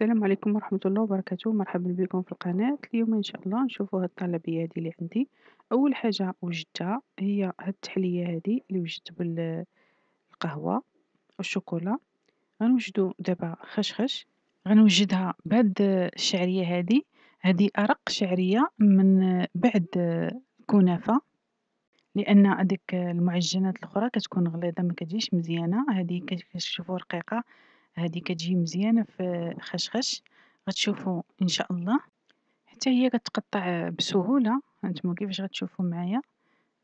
السلام عليكم ورحمة الله وبركاته مرحبا بكم في القناة اليوم إن شاء الله نشوفوا هاد الطلبية هادي اللي عندي أول حاجة وجدتها هي هاد التحلية هادي اللي وجدت بالقهوة والشوكولا غنوجدو دابا خشخش غنوجدها بهاد الشعرية هادي هادي أرق شعرية من بعد الكنافة لان هذيك المعجنات الاخرى كتكون غليظه ما كتجيش مزيانه هذه كتشوفوا رقيقه هذه كتجي مزيانة في خشخش غتشوفو إن شاء الله، حتى هي كتقطع بسهولة هانتوما كيفاش غتشوفو معايا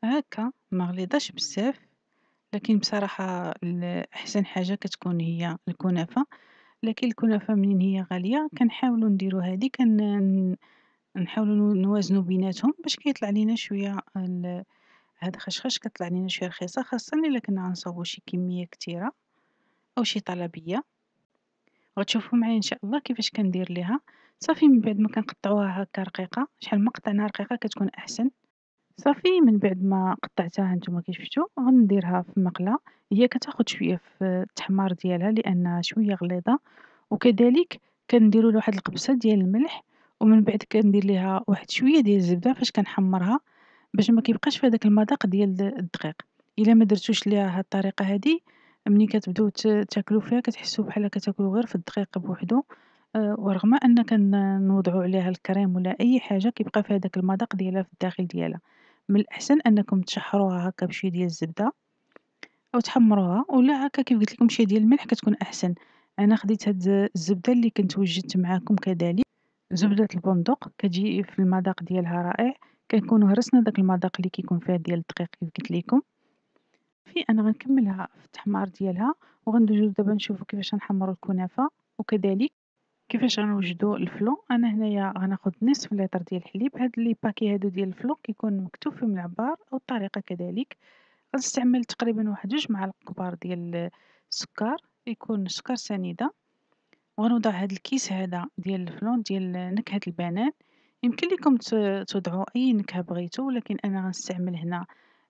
هاكا غليضاش بزاف لكن بصراحة أحسن حاجة كتكون هي الكنافة لكن الكنافة منين هي غالية كنحاولو نديرو هذه كن- نحاولو نوازنو بيناتهم باش كيطلع لينا شوية هاد الخشخش كطلع لينا شوية رخيصة خاصة إلا كنا غنصاوبو شي كمية كثيره أو شي طلبية. غتشوفوا معايا ان شاء الله كيفاش كندير ليها صافي من بعد ما كنقطعوها هكا رقيقه شحال ما قطعناها رقيقه كتكون احسن صافي من بعد ما قطعتها هانتوما كيف شفتو غنديرها في مقله هي كتاخد شويه في التحمار ديالها لانها شويه غليظه وكذلك كنديروا لها واحد القبسه ديال الملح ومن بعد كندير ليها واحد شويه ديال الزبده فاش كنحمرها باش ما كيبقاش في هذاك المذاق ديال الدقيق الا ما درتوش ليها هاد الطريقه هذه ملي كتبداو تاكلو فيها كتحسو بحالا كتاكلو غير في الدقيق بوحدو أه، ورغم ان كنوضعو عليها الكريم ولا اي حاجه كيبقى فيها داك المذاق ديالها في الداخل ديالها من الاحسن انكم تشحروها هكا بشي ديال الزبده او تحمروها ولا هكا كيف قلت لكم شي ديال الملح كتكون احسن انا خديت هاد الزبده اللي كنت وجدت معاكم كذلك زبده البندق كتجي في المذاق ديالها رائع كنكونو هرسنا داك المذاق اللي كيكون فيه ديال الدقيق كيف قلت لكم في أنا غنكمّلها في التحمار ديالها وغندوزو دابا نشوفو كيفاش غنحمّرو الكنافة وكذلك كيفاش غنوجدو الفلو، أنا هنايا غناخد نصف لتر ديال الحليب هاد لي باكي هادو ديال الفلو كيكون مكتوب في العبار والطريقة كذلك، غنستعمل تقريبا واحد جوج معالق كبار ديال السكر يكون سكر سنيدة، وغنوضع هاد الكيس هدا ديال الفلو ديال نكهة البنان، يمكن ليكم تضعوا توضعو أي نكهة بغيتو ولكن أنا غنستعمل هنا.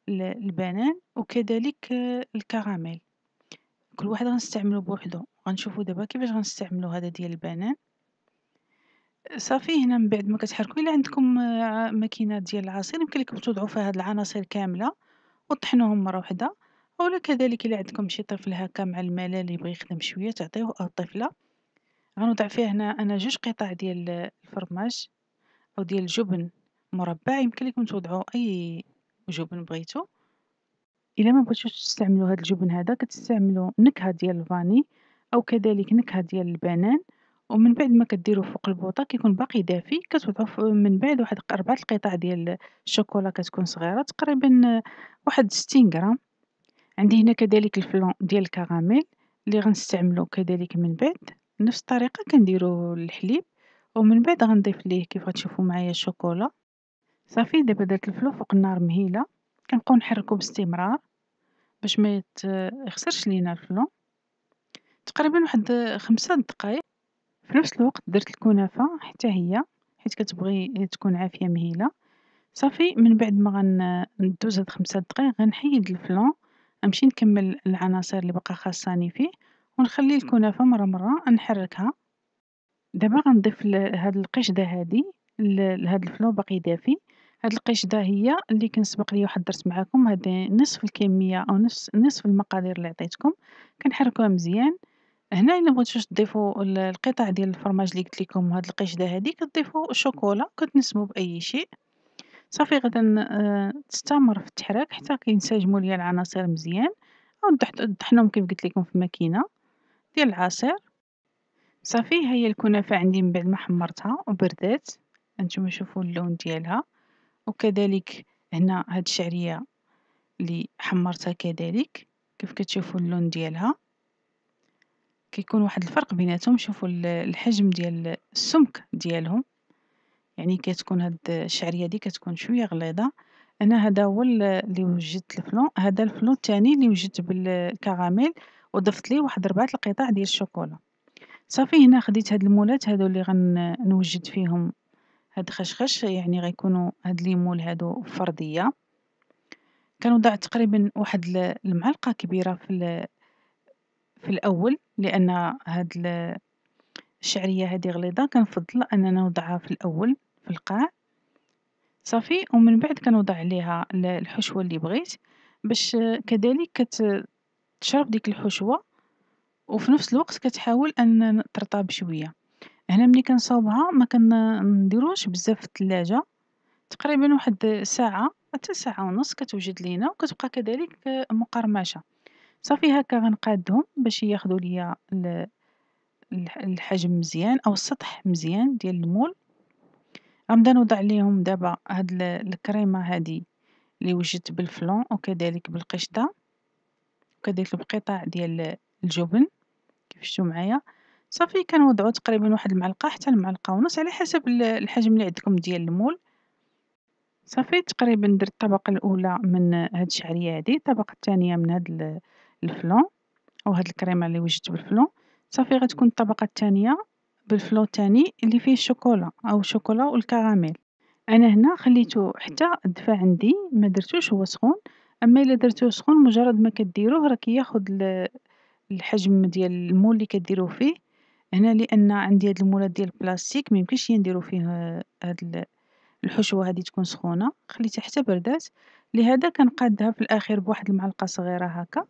البنان وكذلك الكراميل كل واحد غنستعملو بوحدو غنشوفو دابا كيفاش غنستعملو هذا ديال البنان صافي هنا من بعد ما كتحركو الا عندكم آه، ماكينه ديال العصير يمكن لكم توضعوا فيها هاد العناصر كامله وطحنوهم مره واحده اولا كذلك الا عندكم شي طفل هكا مع الملل اللي يبغي يخدم شويه تعطيوه او طفله غنوضع فيه هنا انا جوج قطع ديال الفرماج او ديال الجبن مربع يمكن لكم توضعوا اي جبن بغيتو، إلا ما بغيتوش تستعملو هاد الجبن هذا كتستعملو نكهة ديال الفاني أو كذلك نكهة ديال البنان ومن بعد ما كديروه فوق البوطة كيكون باقي دافي كتوضعو من بعد واحد ربعة القطع ديال الشوكولا كتكون صغيرة تقريبا واحد ستين غرام، عندي هنا كذلك الفلون ديال الكراميل اللي غنستعملو كذلك من بعد نفس الطريقة كنديرو الحليب ومن بعد غنضيف ليه كيف غتشوفو معايا الشوكولا. صافي دابا درت الفلو فوق النار مهيلة كنبقاو نحركو باستمرار باش ما يخسرش لينا الفلو تقريبا واحد خمسة دقائق في نفس الوقت درت الكنافه حتى هي حيت كتبغي تكون عافيه مهيله صافي من بعد ما غندوز هاد خمسة دقائق غنحيد الفلون نمشي نكمل العناصر اللي بقى خاصاني فيه ونخلي الكنافه مره مره نحركها دابا غنضيف هاد القشده هادي لهاد الفلو باقي دافي هاد القشدة هي اللي كنسبق ليا واحد درت معاكم هاد نصف الكمية أو نصف, نصف المقادير اللي عطيتكم كنحركوها مزيان هنا الا بغيتو تضيفوا القطع ديال الفرماج اللي قلت لكم هاد القشده هادي كتضيفوا الشوكولا كتنسمو باي شيء صافي غدا آه، تستمر في التحريك حتى كينسجموا ليا العناصر مزيان او طحنهم كيف قلت لكم في ماكينه ديال العصير صافي هي الكنافه عندي من بعد ما حمرتها وبردات انتم شوفوا اللون ديالها وكذلك هنا هاد الشعرية اللي حمرتها كذلك كيف كتشوفوا اللون ديالها كيكون واحد الفرق بيناتهم شوفوا الحجم ديال السمك ديالهم يعني كتكون هاد الشعريه دي كتكون شويه غليظه انا هذا هو اللي وجدت الفلون هذا الفلون الثاني اللي وجدت بالكراميل وضفت ليه واحد ربعه القطع ديال الشوكولا صافي هنا خديت هاد المولات هادو اللي غنوجد فيهم هاد خشخش يعني غيكونو هاد الليمول هادو فردية كنوضع تقريبا واحد المعلقة كبيرة في في الأول لأن هاد الشعرية هادي غليظة كنفضل أننا نوضعها في الأول في القاع صافي ومن بعد كنوضع عليها الحشوة اللي بغيت باش كذلك كتشرب ديك الحشوة وفي نفس الوقت كتحاول ان ترطب شوية. هنا ملي كنصاوبها كنديروش بزاف في الثلاجة تقريبا واحد ساعة حتى ساعة ونص كتوجد لينا وكتبقى كذلك مقرمشة صافي هكا غنقادهم باش ياخذوا ليا الحجم مزيان او السطح مزيان ديال المول غنبدا نوضع ليهم دابا هاد الكريمه هادي اللي وجدت بالفلون وكذلك بالقشطه وكذلك بقطع ديال الجبن كيف شفتوا معايا صافي كنوضعو تقريبا واحد المعلقة حتى المعلقة ونص على حسب الحجم اللي عندكم ديال المول، صافي تقريبا درت الطبقة الأولى من هاد الشعرية هادي الطبقة التانية من هاد الفلون أو هاد الكريمة اللي وجدت بالفلون، صافي غتكون الطبقة التانية بالفلون تاني اللي فيه الشوكولا أو الشوكولا والكراميل، أنا هنا خليتو حتى الدفا عندي مدرتوش هو سخون، أما إلا درتوه سخون مجرد ما كديروه راه كياخد الحجم ديال المول اللي كديروه فيه. هنا لأن عندي هاد المولات ديال البلاستيك ميمكنش يمكنش نديرو فيه هاد الحشوة هادي تكون سخونة خليتها حتى بردات لهذا كنقادها في الأخير بواحد المعلقة صغيرة هكا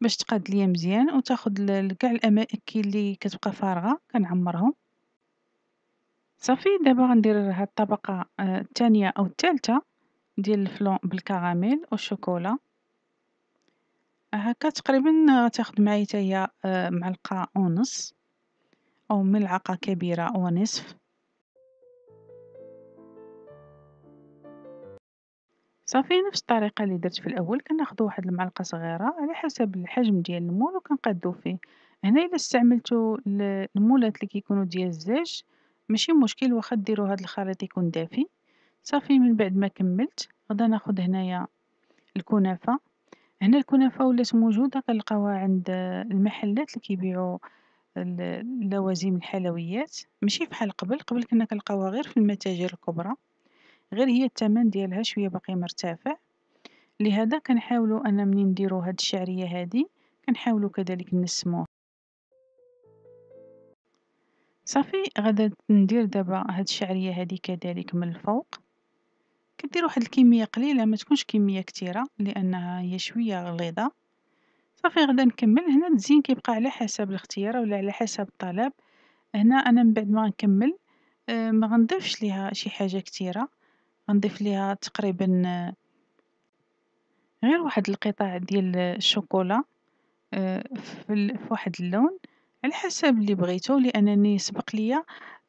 باش تقاد ليا مزيان وتاخد كاع الأماكن لي كتبقى فارغة كنعمرهم صافي دابا غندير هاد الطبقة آه، التانية أو التالتة ديال الفلون بالكراميل والشوكولا هكا تقريبا غتاخد معايا حتى هي آه، معلقة ونص أو ملعقة كبيرة ونصف صافي نفس الطريقة اللي درت في الأول كناخدو واحد المعلقة صغيرة على حسب الحجم ديال المول وكنقادو فيه هنا إلا استعملتو المولات اللي كيكونوا ديال الزاج ماشي مشكل واخا ديروا هاد الخليط يكون دافي صافي من بعد ما كملت غدا ناخد هنايا الكنافه هنا الكنافه ولات موجوده كنلقاوها عند المحلات اللي كيبيعوا اللوازم الحلويات ماشي بحال قبل قبل كنا كنلقاوها غير في المتاجر الكبرى غير هي الثمن ديالها شويه باقي مرتفع لهذا كنحاولو انا ملي نديرو هاد الشعريه هادي كنحاولو كذلك نسموها صافي غادا ندير دابا هاد الشعريه هادي كذلك من الفوق كدير واحد الكميه قليله ما تكونش كميه كثيره لانها هي شويه غليظه صافي غدا نكمل هنا التزيين كيبقى على حسب الاختيار ولا على حسب الطلب هنا انا من بعد ما نكمل آه، ما غنضيفش ليها شي حاجه كتيره غنضيف ليها تقريبا آه، غير واحد القطع ديال الشوكولا آه، في واحد اللون على حسب اللي بغيتو لانني سبق ليا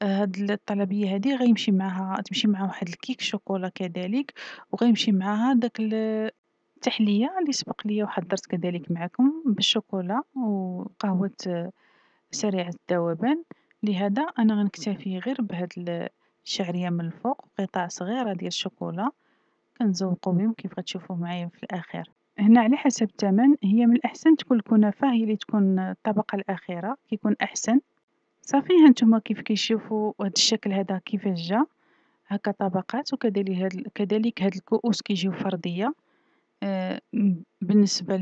هاد الطلبيه هادي غيمشي معاها تمشي مع واحد الكيك شوكولا كذلك وغيمشي معاها داك التحلية اللي سبق ليا وحضرت كذلك معكم بالشوكولا وقهوة سريعة الذوبان لهذا أنا غنكتفي غير بهاد الشعرية من الفوق وقطع صغيرة ديال الشوكولا كنزوقو بهم كيف غتشوفو معايا في الأخير هنا على حسب الثمن هي من الأحسن تكون الكنافة هي اللي تكون الطبقة الأخيرة كيكون أحسن صافي هانتوما كيف كيشوفوا هاد الشكل هذا كيفاش جا هكا طبقات وكذلك هاد كذلك هاد الكؤوس كيجيو فرديه آه، بالنسبة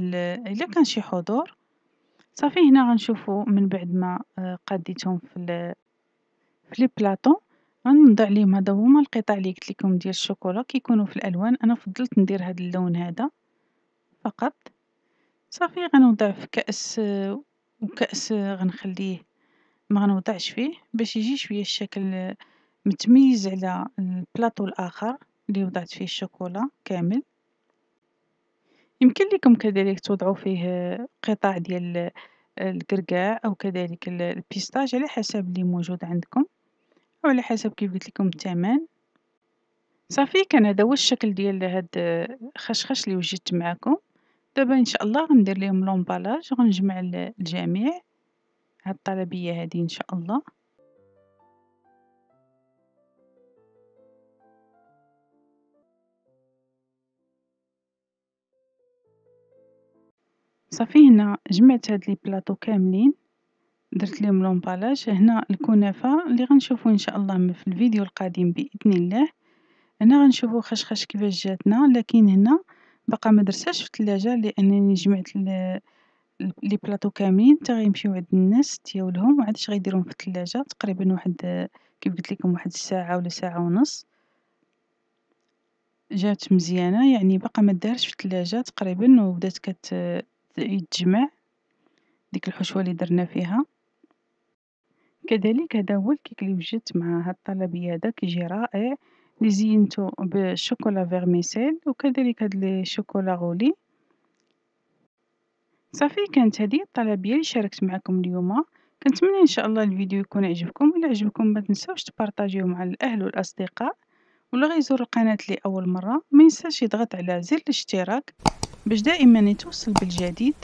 إلا كان شي حضور صافي هنا غنشوفو من بعد ما آه، قديتهم في في لي بلاطو غنوضع ليهم هذا هما القطع اللي قلت لكم ديال الشوكولا كيكونوا في الالوان انا فضلت ندير هاد اللون هذا فقط صافي غنوضع في كاس وكاس آه، غنخليه ما غنوضعش فيه باش يجي شويه الشكل متميز على البلاطو الاخر اللي وضعت فيه الشوكولا كامل يمكن لكم كذلك توضعوا فيه قطع ديال الكركاع أو كذلك البيستاج على حسب اللي موجود عندكم أو على حسب كيف قلت لكم الثمن صافي كان هذا هو الشكل ديال هاد الخشخش اللي وجدت معكم دابا ان شاء الله غندير لهم لومبالاج غنجمع الجميع هاد الطلبيه هادي ان شاء الله صافي هنا جمعت هاد لي بلاطو كاملين درت ليهم لومبالاج هنا الكنافه اللي غنشوفو ان شاء الله في الفيديو القادم باذن الله هنا غنشوفو خشخش كيفاش جاتنا لكن هنا بقى ما درتهاش في الثلاجه لانني جمعت لي بلاطو كاملين حتى غيمشيو عند الناس تياولهم وعادش غيديروهم في الثلاجه تقريبا واحد كيف قلت لكم واحد الساعه ولا ساعه ونص جات مزيانه يعني بقى ما دارش في الثلاجه تقريبا وبدات كت يتجمع ديك الحشوة اللي درنا فيها كذلك هذا هو الكيك اللي وجدت مع هاد الطلبية هذا كيجي رائع اللي زينته بالشوكولا فيرميسيل وكذلك هاد الشوكولا غولي صافي كانت هذه الطلبية اللي شاركت معكم اليوم كنتمنى ان شاء الله الفيديو يكون عجبكم الا عجبكم ما تنساوش تبارطاجيوه مع الاهل والاصدقاء ولا غيزور القناه لاول مره ما ينساش يضغط على زر الاشتراك باش دائما توصل بالجديد